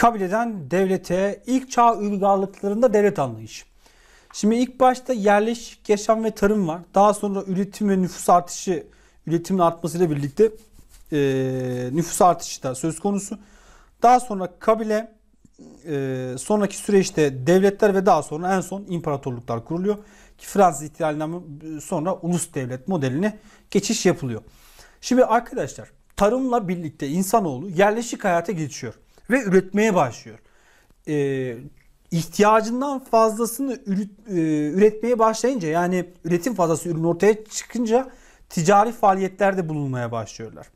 kabileden devlete, ilk çağ uygarlıklarında devlet anlayışı. Şimdi ilk başta yerleşik yaşam ve tarım var. Daha sonra üretim ve nüfus artışı, üretimin artmasıyla birlikte e, nüfus artışı da söz konusu. Daha sonra kabile, e, sonraki süreçte devletler ve daha sonra en son imparatorluklar kuruluyor. Ki Fransız ihtilalinden sonra ulus devlet modeline geçiş yapılıyor. Şimdi arkadaşlar tarımla birlikte insanoğlu yerleşik hayata geçiyor ve üretmeye başlıyor. E, ihtiyacından fazlasını üret, e, üretmeye başlayınca yani üretim fazlası ürün ortaya çıkınca ticari faaliyetlerde bulunmaya başlıyorlar.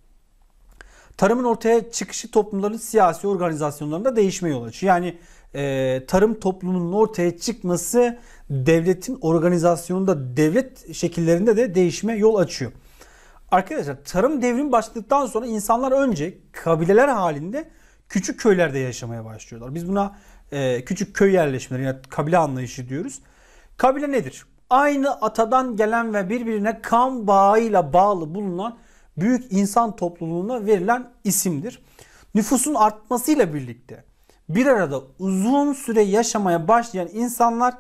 Tarımın ortaya çıkışı toplumların siyasi organizasyonlarında değişme yol açıyor. Yani e, tarım toplumunun ortaya çıkması devletin organizasyonunda devlet şekillerinde de değişme yol açıyor. Arkadaşlar tarım devrim başladıktan sonra insanlar önce kabileler halinde küçük köylerde yaşamaya başlıyorlar. Biz buna e, küçük köy yerleşmeleri yani kabile anlayışı diyoruz. Kabile nedir? Aynı atadan gelen ve birbirine kan bağıyla bağlı bulunan büyük insan topluluğuna verilen isimdir. Nüfusun artmasıyla birlikte bir arada uzun süre yaşamaya başlayan insanlar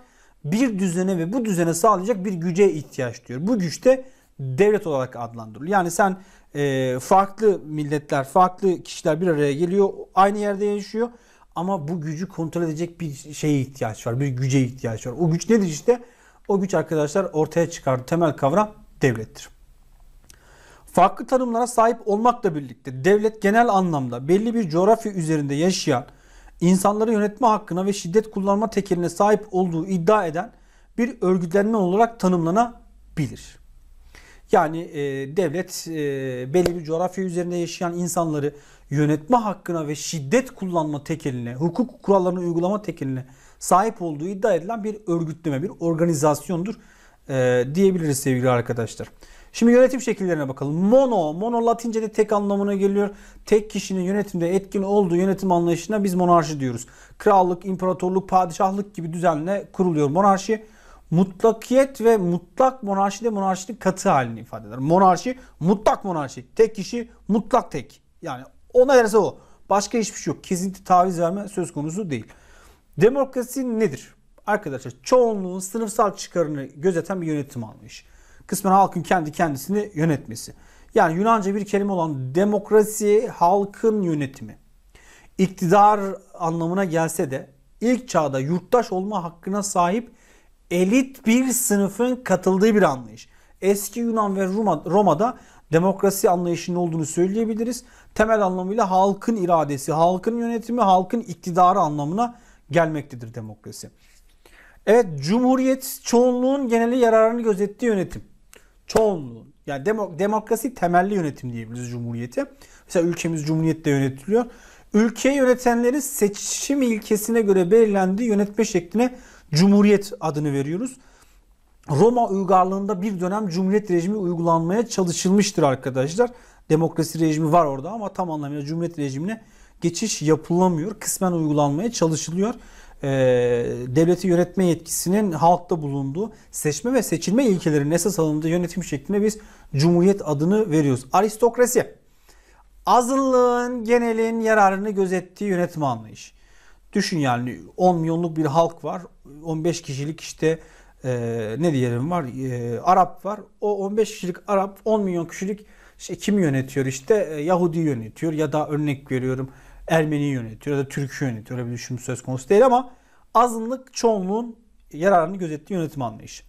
bir düzene ve bu düzene sağlayacak bir güce ihtiyaç diyor. Bu güçte devlet olarak adlandırılıyor. Yani sen e, farklı milletler, farklı kişiler bir araya geliyor, aynı yerde yaşıyor ama bu gücü kontrol edecek bir şeye ihtiyaç var, bir güce ihtiyaç var. O güç nedir işte? O güç arkadaşlar ortaya çıkardı. Temel kavram devlettir. Farklı tanımlara sahip olmakla birlikte devlet genel anlamda belli bir coğrafya üzerinde yaşayan, insanları yönetme hakkına ve şiddet kullanma tekeline sahip olduğu iddia eden bir örgütlenme olarak tanımlanabilir. Yani e, devlet e, belli bir coğrafya üzerinde yaşayan insanları yönetme hakkına ve şiddet kullanma tekeline, hukuk kurallarını uygulama tekeline sahip olduğu iddia edilen bir örgütleme, bir organizasyondur e, diyebiliriz sevgili arkadaşlar. Şimdi yönetim şekillerine bakalım. Mono, mono Latince'de tek anlamına geliyor. Tek kişinin yönetimde etkin olduğu yönetim anlayışına biz monarşi diyoruz. Krallık, imparatorluk, padişahlık gibi düzenle kuruluyor monarşi mutlakiyet ve mutlak monarşi de monarşinin katı halini ifade eder. Monarşi mutlak monarşi. Tek kişi mutlak tek. Yani ona ne derse o. Başka hiçbir şey yok. Kesinti taviz verme söz konusu değil. Demokrasi nedir? Arkadaşlar çoğunluğun sınıfsal çıkarını gözeten bir yönetim almış. Kısmen halkın kendi kendisini yönetmesi. Yani Yunanca bir kelime olan demokrasi halkın yönetimi. İktidar anlamına gelse de ilk çağda yurttaş olma hakkına sahip elit bir sınıfın katıldığı bir anlayış. Eski Yunan ve Roma, Roma'da demokrasi anlayışının olduğunu söyleyebiliriz. Temel anlamıyla halkın iradesi, halkın yönetimi, halkın iktidarı anlamına gelmektedir demokrasi. Evet, cumhuriyet çoğunluğun geneli yararını gözettiği yönetim. Çoğunluğun. Yani demo, demokrasi temelli yönetim diyebiliriz cumhuriyete. Mesela ülkemiz cumhuriyette yönetiliyor. Ülkeyi yönetenleri seçim ilkesine göre belirlendiği yönetme şekline Cumhuriyet adını veriyoruz. Roma uygarlığında bir dönem cumhuriyet rejimi uygulanmaya çalışılmıştır arkadaşlar. Demokrasi rejimi var orada ama tam anlamıyla cumhuriyet rejimine geçiş yapılamıyor. Kısmen uygulanmaya çalışılıyor. Ee, devleti yönetme yetkisinin halkta bulunduğu seçme ve seçilme ilkelerinin esas alındığı yönetim şeklinde biz cumhuriyet adını veriyoruz. Aristokrasi. Azınlığın genelin yararını gözettiği yönetim anlayışı. Düşün yani 10 milyonluk bir halk var. 15 kişilik işte e, ne diyelim var e, Arap var. O 15 kişilik Arap 10 milyon kişilik işte kim yönetiyor işte e, Yahudi yönetiyor ya da örnek veriyorum Ermeni yönetiyor ya da Türk'ü yönetiyor. Öyle bir düşünme söz konusu değil ama azınlık çoğunluğun yararını gözettiği yönetim anlayışı.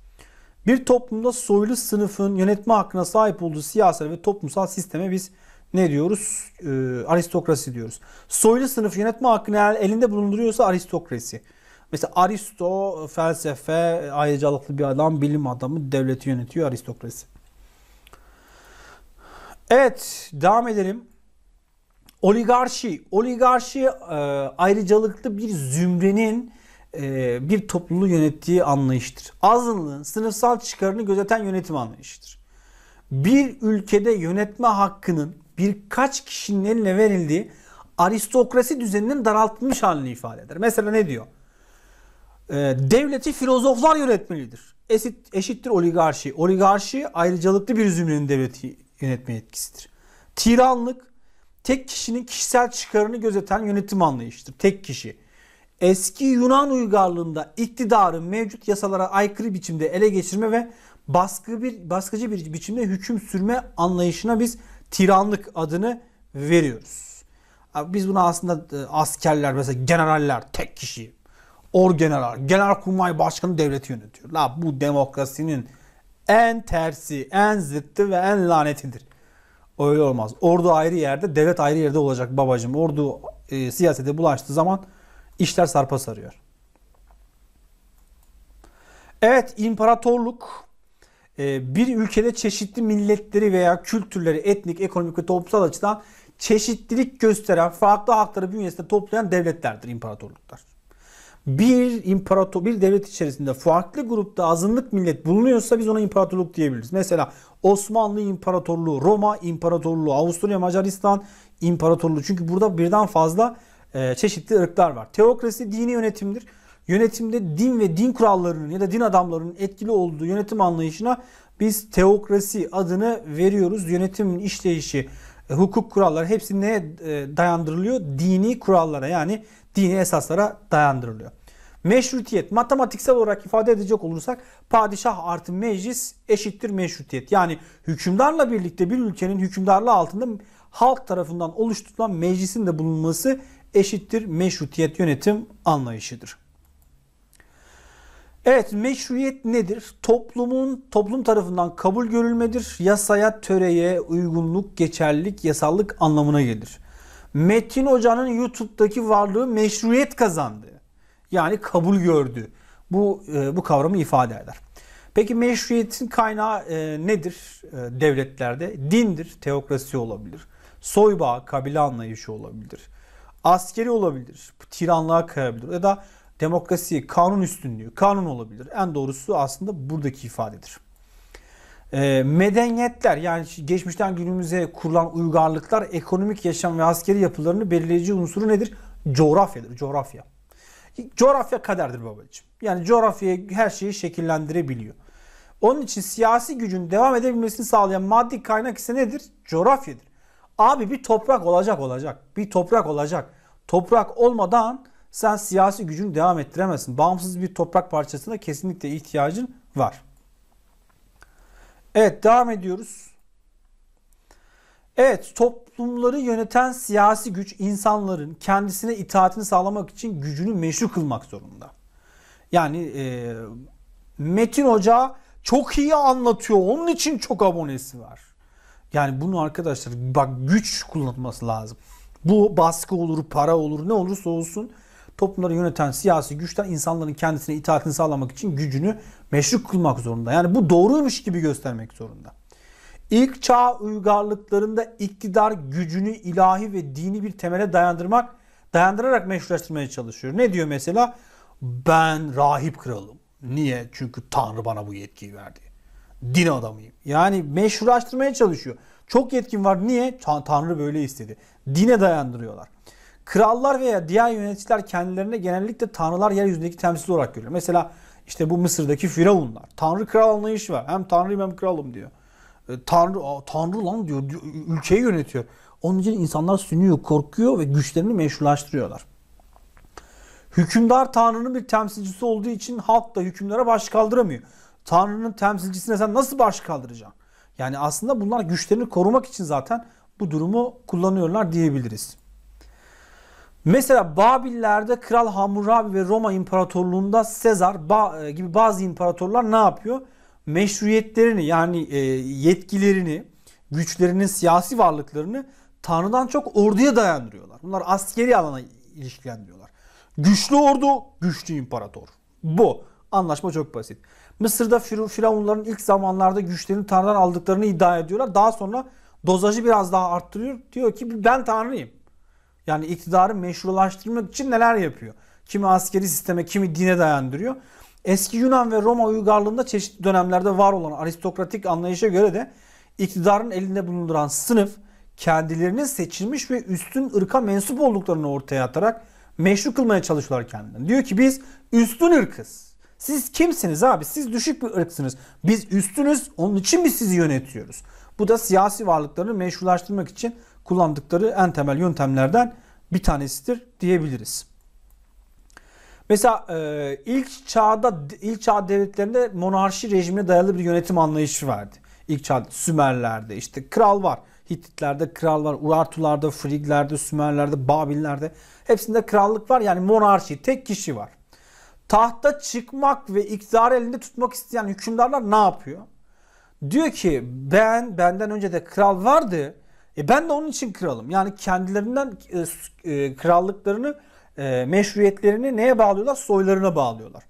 Bir toplumda soylu sınıfın yönetme hakkına sahip olduğu siyasal ve toplumsal sisteme biz ne diyoruz? E, aristokrasi diyoruz. Soylu sınıf yönetme hakkını elinde bulunduruyorsa aristokrasi. Mesela Aristo felsefe, ayrıcalıklı bir adam, bilim adamı, devleti yönetiyor aristokrasi. Evet, devam edelim. Oligarşi. Oligarşi e, ayrıcalıklı bir zümrenin e, bir topluluğu yönettiği anlayıştır. Azınlığın sınıfsal çıkarını gözeten yönetim anlayışıdır. Bir ülkede yönetme hakkının birkaç kişinin eline verildiği aristokrasi düzeninin daraltılmış halini ifade eder. Mesela ne diyor? Ee, devleti filozoflar yönetmelidir. Eşit, eşittir oligarşi. Oligarşi ayrıcalıklı bir zümrenin devleti yönetme yetkisidir. Tiranlık tek kişinin kişisel çıkarını gözeten yönetim anlayışıdır. Tek kişi. Eski Yunan uygarlığında iktidarı mevcut yasalara aykırı biçimde ele geçirme ve baskı bir baskıcı bir biçimde hüküm sürme anlayışına biz tiranlık adını veriyoruz. biz buna aslında e, askerler mesela generaller tek kişi or general, orgeneral, genelkurmay başkanı devleti yönetiyor. La bu demokrasinin en tersi, en zıttı ve en lanetidir. Öyle olmaz. Ordu ayrı yerde, devlet ayrı yerde olacak babacım. Ordu e, siyasete bulaştığı zaman işler sarpa sarıyor. Evet, imparatorluk ee, bir ülkede çeşitli milletleri veya kültürleri etnik, ekonomik ve toplumsal açıdan çeşitlilik gösteren farklı halkları bünyesinde toplayan devletlerdir imparatorluklar. Bir imparator bir devlet içerisinde farklı grupta azınlık millet bulunuyorsa biz ona imparatorluk diyebiliriz. Mesela Osmanlı İmparatorluğu, Roma İmparatorluğu, Avusturya Macaristan İmparatorluğu. Çünkü burada birden fazla e, çeşitli ırklar var. Teokrasi dini yönetimdir yönetimde din ve din kurallarının ya da din adamlarının etkili olduğu yönetim anlayışına biz teokrasi adını veriyoruz. Yönetimin işleyişi, e, hukuk kuralları hepsi neye dayandırılıyor? Dini kurallara yani dini esaslara dayandırılıyor. Meşrutiyet matematiksel olarak ifade edecek olursak padişah artı meclis eşittir meşrutiyet. Yani hükümdarla birlikte bir ülkenin hükümdarlığı altında halk tarafından oluşturulan meclisin de bulunması eşittir meşrutiyet yönetim anlayışıdır. Evet meşruiyet nedir? Toplumun toplum tarafından kabul görülmedir. Yasaya, töreye, uygunluk, geçerlilik, yasallık anlamına gelir. Metin Hoca'nın YouTube'daki varlığı meşruiyet kazandı. Yani kabul gördü. Bu e, bu kavramı ifade eder. Peki meşruiyetin kaynağı e, nedir e, devletlerde? Dindir, teokrasi olabilir. Soybağı, kabile anlayışı olabilir. Askeri olabilir, tiranlığa kayabilir ya da Demokrasi kanun üstünlüğü, kanun olabilir. En doğrusu aslında buradaki ifadedir. E, medeniyetler yani geçmişten günümüze kurulan uygarlıklar ekonomik yaşam ve askeri yapılarını belirleyici unsuru nedir? Coğrafyadır, coğrafya. Coğrafya kaderdir babacığım. Yani coğrafya her şeyi şekillendirebiliyor. Onun için siyasi gücün devam edebilmesini sağlayan maddi kaynak ise nedir? Coğrafyadır. Abi bir toprak olacak olacak. Bir toprak olacak. Toprak olmadan sen siyasi gücünü devam ettiremezsin. Bağımsız bir toprak parçasına kesinlikle ihtiyacın var. Evet devam ediyoruz. Evet toplumları yöneten siyasi güç insanların kendisine itaatini sağlamak için gücünü meşru kılmak zorunda. Yani e, Metin Hoca çok iyi anlatıyor. Onun için çok abonesi var. Yani bunu arkadaşlar bak güç kullanması lazım. Bu baskı olur, para olur, ne olursa olsun toplumları yöneten siyasi güçler insanların kendisine itaatini sağlamak için gücünü meşruk kılmak zorunda. Yani bu doğruymuş gibi göstermek zorunda. İlk çağ uygarlıklarında iktidar gücünü ilahi ve dini bir temele dayandırmak, dayandırarak meşrulaştırmaya çalışıyor. Ne diyor mesela? Ben rahip kralım. Niye? Çünkü Tanrı bana bu yetkiyi verdi. Din adamıyım. Yani meşrulaştırmaya çalışıyor. Çok yetkin var. Niye? Tanrı böyle istedi. Dine dayandırıyorlar. Krallar veya diğer yöneticiler kendilerine genellikle tanrılar yeryüzündeki temsil olarak görüyor. Mesela işte bu Mısır'daki firavunlar. Tanrı kral anlayışı var. Hem tanrıyım hem kralım diyor. E, tanrı, aa, tanrı lan diyor, diyor. Ülkeyi yönetiyor. Onun için insanlar sünüyor, korkuyor ve güçlerini meşrulaştırıyorlar. Hükümdar Tanrı'nın bir temsilcisi olduğu için halk da hükümlere baş kaldıramıyor. Tanrı'nın temsilcisine sen nasıl baş kaldıracaksın? Yani aslında bunlar güçlerini korumak için zaten bu durumu kullanıyorlar diyebiliriz. Mesela Babillerde Kral Hammurabi ve Roma İmparatorluğunda Sezar ba e, gibi bazı imparatorlar ne yapıyor? Meşruiyetlerini yani e, yetkilerini, güçlerinin siyasi varlıklarını Tanrı'dan çok orduya dayandırıyorlar. Bunlar askeri alana ilişkilendiriyorlar. Güçlü ordu, güçlü imparator. Bu. Anlaşma çok basit. Mısır'da Fir Firavunların ilk zamanlarda güçlerini Tanrı'dan aldıklarını iddia ediyorlar. Daha sonra dozajı biraz daha arttırıyor. Diyor ki ben Tanrıyım. Yani iktidarı meşrulaştırmak için neler yapıyor? Kimi askeri sisteme, kimi dine dayandırıyor. Eski Yunan ve Roma uygarlığında çeşitli dönemlerde var olan aristokratik anlayışa göre de iktidarın elinde bulunduran sınıf kendilerini seçilmiş ve üstün ırka mensup olduklarını ortaya atarak meşru kılmaya çalışıyorlar kendilerini. Diyor ki biz üstün ırkız. Siz kimsiniz abi? Siz düşük bir ırksınız. Biz üstünüz. Onun için biz sizi yönetiyoruz. Bu da siyasi varlıklarını meşrulaştırmak için kullandıkları en temel yöntemlerden bir tanesidir diyebiliriz. Mesela e, ilk çağda ilk çağ devletlerinde monarşi rejimine dayalı bir yönetim anlayışı vardı. İlk çağ Sümerlerde işte kral var. Hititlerde kral var, Urartularda, Friglerde, Sümerlerde, Babillerde hepsinde krallık var. Yani monarşi tek kişi var. Tahta çıkmak ve iktidarı elinde tutmak isteyen hükümdarlar ne yapıyor? Diyor ki ben benden önce de kral vardı. E ben de onun için kralım. Yani kendilerinden e, e, krallıklarını, e, meşruiyetlerini neye bağlıyorlar? Soylarına bağlıyorlar.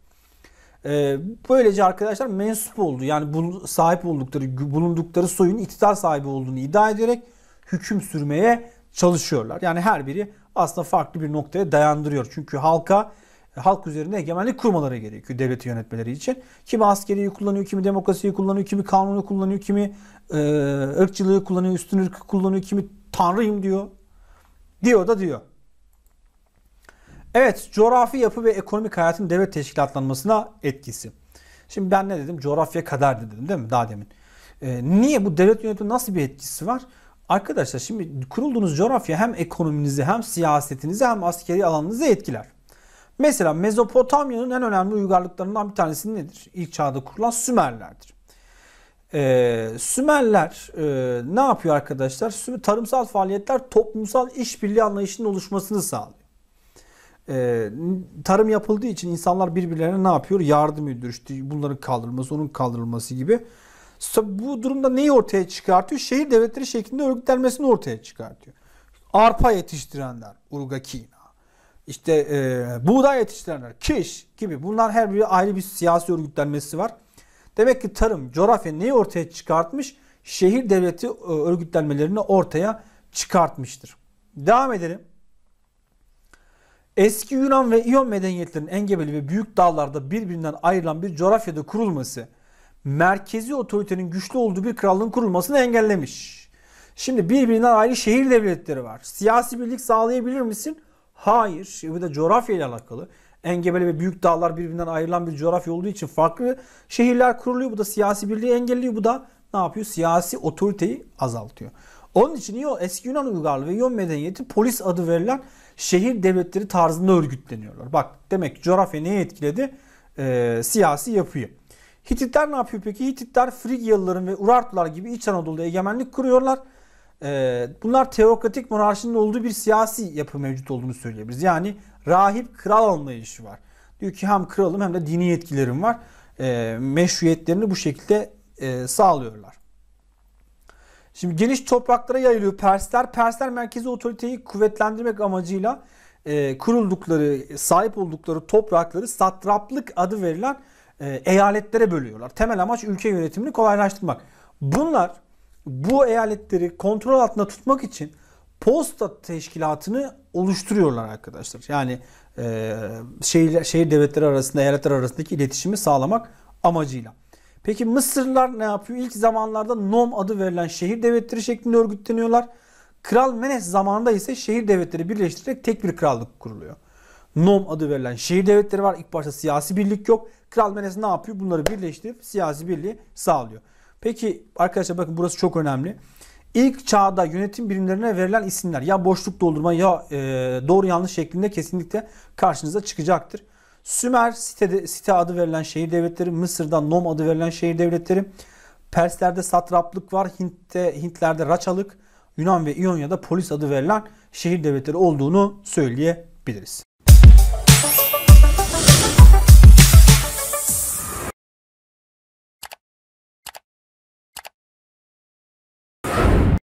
E, böylece arkadaşlar mensup oldu. Yani bu, sahip oldukları, bulundukları soyun iktidar sahibi olduğunu iddia ederek hüküm sürmeye çalışıyorlar. Yani her biri aslında farklı bir noktaya dayandırıyor. Çünkü halka halk üzerinde hegemenlik kurmaları gerekiyor devleti yönetmeleri için. Kimi askeriyi kullanıyor, kimi demokrasiyi kullanıyor, kimi kanunu kullanıyor, kimi e, ırkçılığı kullanıyor, üstün ırkı kullanıyor, kimi tanrıyım diyor. Diyor da diyor. Evet, coğrafi yapı ve ekonomik hayatın devlet teşkilatlanmasına etkisi. Şimdi ben ne dedim? Coğrafya kadar dedim değil mi daha demin? Ee, niye bu devlet yönetimi nasıl bir etkisi var? Arkadaşlar şimdi kurulduğunuz coğrafya hem ekonominizi hem siyasetinizi hem askeri alanınızı etkiler. Mesela Mezopotamya'nın en önemli uygarlıklarından bir tanesi nedir? İlk çağda kurulan Sümerlerdir. Ee, Sümerler e, ne yapıyor arkadaşlar? Sü tarımsal faaliyetler toplumsal işbirliği anlayışının oluşmasını sağlıyor. Ee, tarım yapıldığı için insanlar birbirlerine ne yapıyor? Yardım ediyor. İşte bunların kaldırılması, onun kaldırılması gibi. Bu durumda neyi ortaya çıkartıyor? Şehir devletleri şeklinde örgütlenmesini ortaya çıkartıyor. Arpa yetiştirenler, Urgakiler işte e, buğday yetiştirenler, kiş gibi bunlar her biri ayrı bir siyasi örgütlenmesi var. Demek ki tarım, coğrafya neyi ortaya çıkartmış? Şehir devleti e, örgütlenmelerini ortaya çıkartmıştır. Devam edelim. Eski Yunan ve İyon medeniyetlerinin engebeli ve büyük dağlarda birbirinden ayrılan bir coğrafyada kurulması, merkezi otoritenin güçlü olduğu bir krallığın kurulmasını engellemiş. Şimdi birbirinden ayrı şehir devletleri var. Siyasi birlik sağlayabilir misin? Hayır. E, bu da coğrafya ile alakalı. Engebeli ve büyük dağlar birbirinden ayrılan bir coğrafya olduğu için farklı şehirler kuruluyor. Bu da siyasi birliği engelliyor. Bu da ne yapıyor? Siyasi otoriteyi azaltıyor. Onun için iyi o eski Yunan uygarlığı ve Yon medeniyeti polis adı verilen şehir devletleri tarzında örgütleniyorlar. Bak demek coğrafya neye etkiledi? Ee, siyasi yapıyı. Hititler ne yapıyor peki? Hititler Frigyalıların ve Urartular gibi İç Anadolu'da egemenlik kuruyorlar. Ee, bunlar teokratik monarşinin olduğu bir siyasi yapı mevcut olduğunu söyleyebiliriz. Yani rahip kral anlayışı var. Diyor ki hem kralım hem de dini yetkilerim var. E, meşruiyetlerini bu şekilde e, sağlıyorlar. Şimdi geniş topraklara yayılıyor Persler. Persler merkezi otoriteyi kuvvetlendirmek amacıyla e, kuruldukları, sahip oldukları toprakları satraplık adı verilen e, eyaletlere bölüyorlar. Temel amaç ülke yönetimini kolaylaştırmak. Bunlar bu eyaletleri kontrol altında tutmak için posta teşkilatını oluşturuyorlar arkadaşlar. Yani e, şehir, şehir devletleri arasında, eyaletler arasındaki iletişimi sağlamak amacıyla. Peki Mısırlılar ne yapıyor? İlk zamanlarda Nom adı verilen şehir devletleri şeklinde örgütleniyorlar. Kral Menes zamanında ise şehir devletleri birleştirerek tek bir krallık kuruluyor. Nom adı verilen şehir devletleri var. İlk başta siyasi birlik yok. Kral Menes ne yapıyor? Bunları birleştirip siyasi birliği sağlıyor. Peki arkadaşlar bakın burası çok önemli. İlk çağda yönetim birimlerine verilen isimler ya boşluk doldurma ya e, doğru yanlış şeklinde kesinlikle karşınıza çıkacaktır. Sümer sitede, site adı verilen şehir devletleri, Mısır'da Nom adı verilen şehir devletleri, Perslerde satraplık var, Hint'te, Hintlerde Raçalık, Yunan ve İonya'da polis adı verilen şehir devletleri olduğunu söyleyebiliriz.